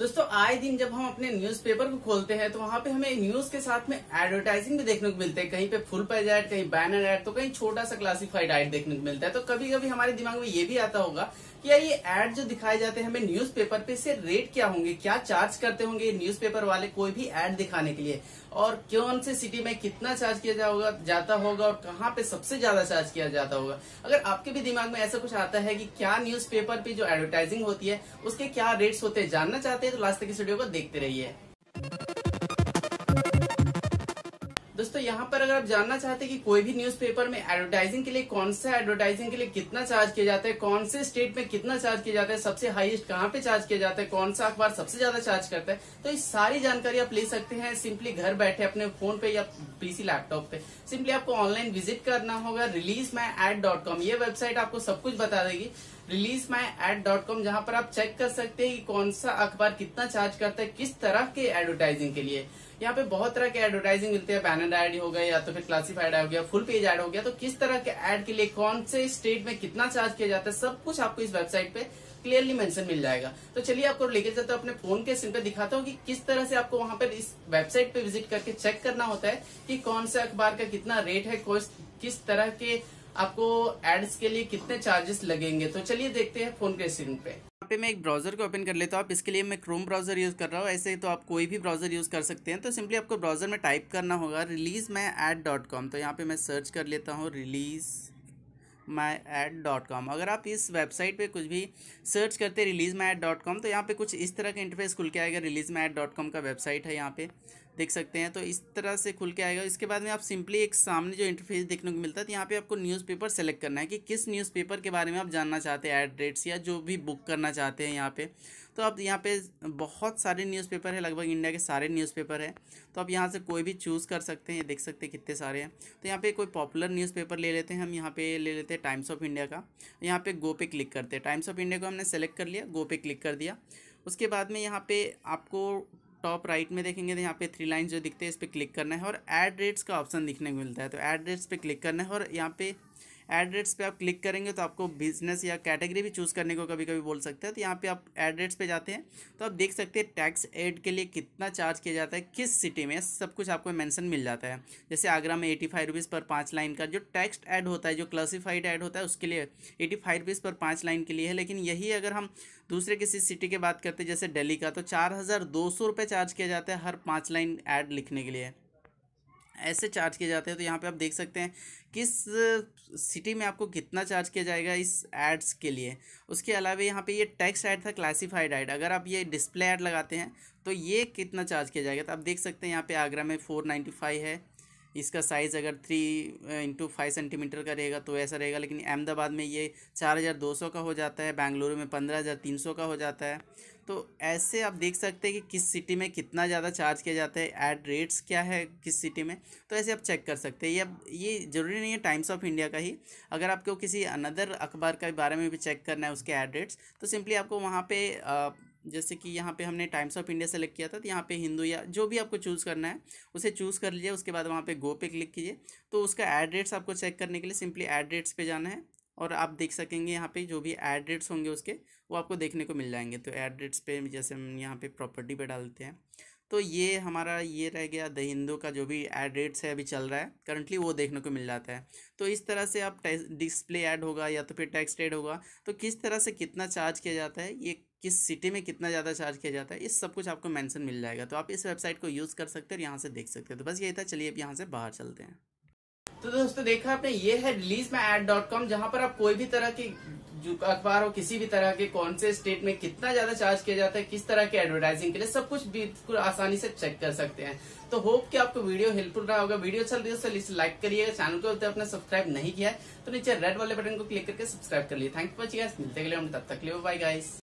दोस्तों आए दिन जब हम अपने न्यूज़पेपर को खोलते हैं तो वहाँ पे हमें न्यूज के साथ में एडवर्टाइजिंग भी देखने को मिलते हैं कहीं पे फुल पेज एड कहीं बैनर एड तो कहीं छोटा सा क्लासिफाइड एड देखने को मिलता है तो कभी कभी हमारे दिमाग में ये भी आता होगा कि यार ये एड जो दिखाए जाते हैं हमें न्यूज पे इसे रेट क्या होंगे क्या चार्ज करते होंगे न्यूज वाले कोई भी एड दिखाने के लिए और कौन से सिटी में कितना चार्ज किया जाओगा जाता होगा और कहाँ पे सबसे ज्यादा चार्ज किया जाता होगा अगर आपके भी दिमाग में ऐसा कुछ आता है कि क्या न्यूज़पेपर पे जो एडवर्टाइजिंग होती है उसके क्या रेट्स होते हैं जानना चाहते हैं तो लास्ट तक इस वीडियो को देखते रहिए दोस्तों यहाँ पर अगर आप जानना चाहते हैं कि कोई भी न्यूज़पेपर में एडवर्टाइजिंग के लिए कौन सा एडवर्टाइजिंग के लिए कितना चार्ज किया जाता है कौन से स्टेट में कितना चार्ज किया जाता है सबसे हाईएस्ट कहाँ पे चार्ज किया जाता है कौन सा अखबार सबसे ज्यादा चार्ज करता है तो इस सारी जानकारी आप ले सकते हैं सिंपली घर बैठे अपने फोन पे या पीसी लैपटॉप पे सिंपली आपको ऑनलाइन विजिट करना होगा रिलीज माई डॉट कॉम ये वेबसाइट आपको सब कुछ बता देगी release my ad dot com जहाँ पर आप चेक कर सकते हैं कि कौन सा अखबार कितना चार्ज करता है किस तरह के एडवर्टाइजिंग के लिए यहाँ पे बहुत तरह के एडवर्टाइजिंग मिलते हैं बैनर एड हो गया या तो फिर क्लासिफाइड हो गया फुल पेज एड हो गया तो किस तरह के एड के लिए कौन से स्टेट में कितना चार्ज किया जाता है सब कुछ आपको इस वेबसाइट पे क्लियरली मेंशन मिल जाएगा तो चलिए आपको लेके चलते अपने फोन के सिम पे दिखाता हूँ कि किस तरह से आपको वहां पर इस वेबसाइट पे विजिट करके चेक करना होता है कि कौन से अखबार का कितना रेट है किस तरह के आपको एड्स के लिए कितने चार्जेस लगेंगे तो चलिए देखते हैं फोन के स्क्रीन पे यहाँ पे मैं एक ब्राउजर को ओपन कर लेता हूँ आप इसके लिए मैं क्रोम ब्राउजर यूज़ कर रहा हूँ ऐसे तो आप कोई भी ब्राउजर यूज़ कर सकते हैं तो सिंपली आपको ब्राउजर में टाइप करना होगा release my ad dot com तो यहाँ पे मैं सर्च कर लेता हूँ release my ad dot com अगर आप इस वेबसाइट पे कुछ भी सर्च करते release my ad dot com तो यहाँ पे कुछ इस तरह का इंटरफेस खुल के आएगा release my ad dot com का वेबसाइट है यहाँ पे देख सकते हैं तो इस तरह से खुल के आएगा इसके बाद में आप सिंपली एक सामने जो इंटरफेस देखने को मिलता है तो यहाँ पे आपको न्यूज़पेपर सेलेक्ट करना है कि किस न्यूज़पेपर के बारे में आप जानना चाहते हैं एड रेट्स या जो भी बुक करना चाहते हैं यहाँ पे तो आप यहाँ पे बहुत सारे न्यूज़पेपर है लगभग इंडिया के सारे न्यूज़पेपर है तो आप यहाँ से कोई भी चूज़ कर सकते हैं देख सकते हैं कितने सारे हैं तो यहाँ पे कोई पॉपुलर न्यूज़पेपर ले लेते हैं हम यहाँ पे ले लेते हैं टाइम्स ऑफ इंडिया का यहाँ पे गो पे क्लिक करते हैं टाइम्स ऑफ इंडिया को हमने सेलेक्ट कर लिया गो पे क्लिक कर दिया उसके बाद में यहाँ पे आपको टॉप राइट में देखेंगे तो यहाँ पे थ्री लाइन जो दिखते हैं इस पर क्लिक करना है और एड रेट्स का ऑप्शन दिखने को मिलता है तो एड रेट्स पे क्लिक करना है और यहाँ पे एड रेट्स पे आप क्लिक करेंगे तो आपको बिजनेस या कैटेगरी भी चूज़ करने को कभी कभी बोल सकते हैं तो यहाँ पे आप एड रेट्स पे जाते हैं तो आप देख सकते हैं टैक्स एड के लिए कितना चार्ज किया जाता है किस सिटी में सब कुछ आपको मैंसन मिल जाता है जैसे आगरा में एटी फाइव रुपीज़ पर पाँच लाइन का जो टैक्स एड होता है जो क्लासीफाइड एड होता है उसके लिए एटी फाइव रुपीज़ पर पाँच लाइन के लिए है लेकिन यही अगर हम दूसरे किसी सिटी की बात करते हैं जैसे डेली का तो चार हज़ार दो सौ रुपये चार्ज किया जाता है हर पाँच लाइन ऐड लिखने के लिए ऐसे चार्ज किए जाते हैं तो यहाँ पे आप देख सकते हैं किस सिटी में आपको कितना चार्ज किया जाएगा इस एड्स के लिए उसके अलावा यहाँ पे ये टेक्स्ट ऐड था क्लासिफाइड ऐड अगर आप ये डिस्प्ले ऐड लगाते हैं तो ये कितना चार्ज किया जाएगा तो आप देख सकते हैं यहाँ पे आगरा में फोर नाइन्टी फाइव है इसका साइज़ अगर थ्री इंटू फाइव सेंटीमीटर का रहेगा तो ऐसा रहेगा लेकिन अहमदाबाद में ये चार हज़ार दो सौ का हो जाता है बेंगलुरु में पंद्रह हज़ार तीन सौ का हो जाता है तो ऐसे आप देख सकते हैं कि किस सिटी में कितना ज़्यादा चार्ज किया जाता है एड रेट्स क्या है किस सिटी में तो ऐसे आप चेक कर सकते हैं ये अब ये ज़रूरी नहीं है टाइम्स ऑफ इंडिया का ही अगर आपको किसी अनदर अखबार के बारे में भी चेक करना है उसके एड रेट्स तो सिंपली आपको वहाँ पर जैसे कि यहाँ पे हमने टाइम्स ऑफ इंडिया सेलेक्ट किया था तो यहाँ पे हिंदू या जो भी आपको चूज़ करना है उसे चूज़ कर लीजिए उसके बाद वहाँ पे गो पे क्लिक कीजिए तो उसका एड रेट्स आपको चेक करने के लिए सिंपली एड रेट्स पे जाना है और आप देख सकेंगे यहाँ पे जो भी एड रेट्स होंगे उसके वो आपको देखने को मिल जाएंगे तो एड रेट्स पर जैसे हम यहाँ पे प्रॉपर्टी पर डालते हैं तो ये हमारा ये रह गया द हिंदू का जो भी एड रेट्स है अभी चल रहा है करंटली वो देखने को मिल जाता है तो इस तरह से आप डिस्प्ले ऐड होगा या तो फिर टैक्स ऐड होगा तो किस तरह से कितना चार्ज किया जाता है ये किस सिटी में कितना ज़्यादा चार्ज किया जाता है इस सब कुछ आपको मैंसन मिल जाएगा तो आप इस वेबसाइट को यूज़ कर सकते हैं और यहाँ से देख सकते हैं तो बस यही था चलिए अब यहाँ से बाहर चलते हैं तो दोस्तों देखा आपने ये है release my ad dot com जहां पर आप कोई भी तरह की जो अखबार और किसी भी तरह के कौन से स्टेट में कितना ज्यादा चार्ज किया जाता है किस तरह के एडवर्टाइजिंग के लिए सब कुछ बिल्कुल आसानी से चेक कर सकते हैं तो होप कि आपको वीडियो हेल्पफुल रहा होगा वीडियो चल रही है तो लाइक करिएगा चैनल को अभी सब्सक्राइब नहीं किया है तो नीचे रेड वाले बटन को क्लिक करके सब्सक्राइब कर लिए थैंक फॉर वॉचिंग मिलते गए तब तक लिए बाय गाइस